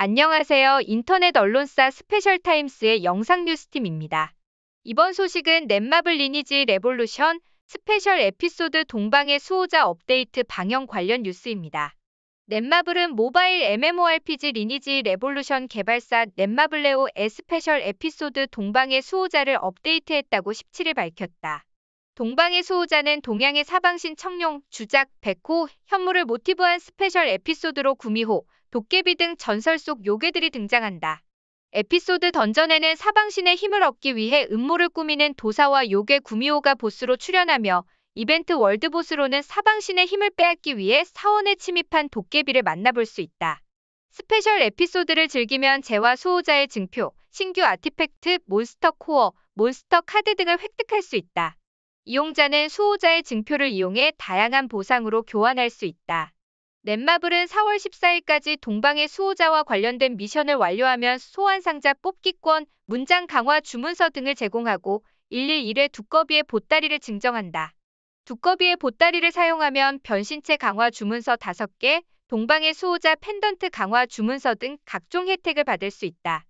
안녕하세요. 인터넷 언론사 스페셜타임스의 영상 뉴스팀입니다. 이번 소식은 넷마블 리니지 레볼루션 스페셜 에피소드 동방의 수호자 업데이트 방영 관련 뉴스입니다. 넷마블은 모바일 MMORPG 리니지 레볼루션 개발사 넷마블레오에 스페셜 에피소드 동방의 수호자를 업데이트했다고 17일 밝혔다. 동방의 수호자는 동양의 사방신 청룡, 주작, 백호, 현무를 모티브한 스페셜 에피소드로 구미호, 도깨비 등 전설 속 요괴들이 등장한다. 에피소드 던전에는 사방신의 힘을 얻기 위해 음모를 꾸미는 도사와 요괴 구미호가 보스로 출연하며 이벤트 월드보스로는 사방신의 힘을 빼앗기 위해 사원에 침입한 도깨비를 만나볼 수 있다. 스페셜 에피소드를 즐기면 재화 수호자의 증표, 신규 아티팩트, 몬스터 코어, 몬스터 카드 등을 획득할 수 있다. 이용자는 수호자의 증표를 이용해 다양한 보상으로 교환할 수 있다. 넷마블은 4월 14일까지 동방의 수호자와 관련된 미션을 완료하면 소환상자 뽑기권, 문장 강화 주문서 등을 제공하고 111의 두꺼비의 보따리를 증정한다. 두꺼비의 보따리를 사용하면 변신체 강화 주문서 5개, 동방의 수호자 펜던트 강화 주문서 등 각종 혜택을 받을 수 있다.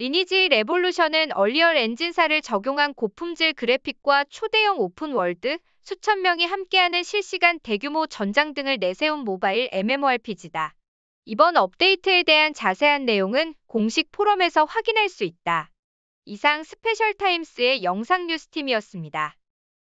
리니지 레볼루션은 얼리얼 엔진사를 적용한 고품질 그래픽과 초대형 오픈월드, 수천 명이 함께하는 실시간 대규모 전장 등을 내세운 모바일 MMORPG다. 이번 업데이트에 대한 자세한 내용은 공식 포럼에서 확인할 수 있다. 이상 스페셜타임스의 영상 뉴스팀이었습니다.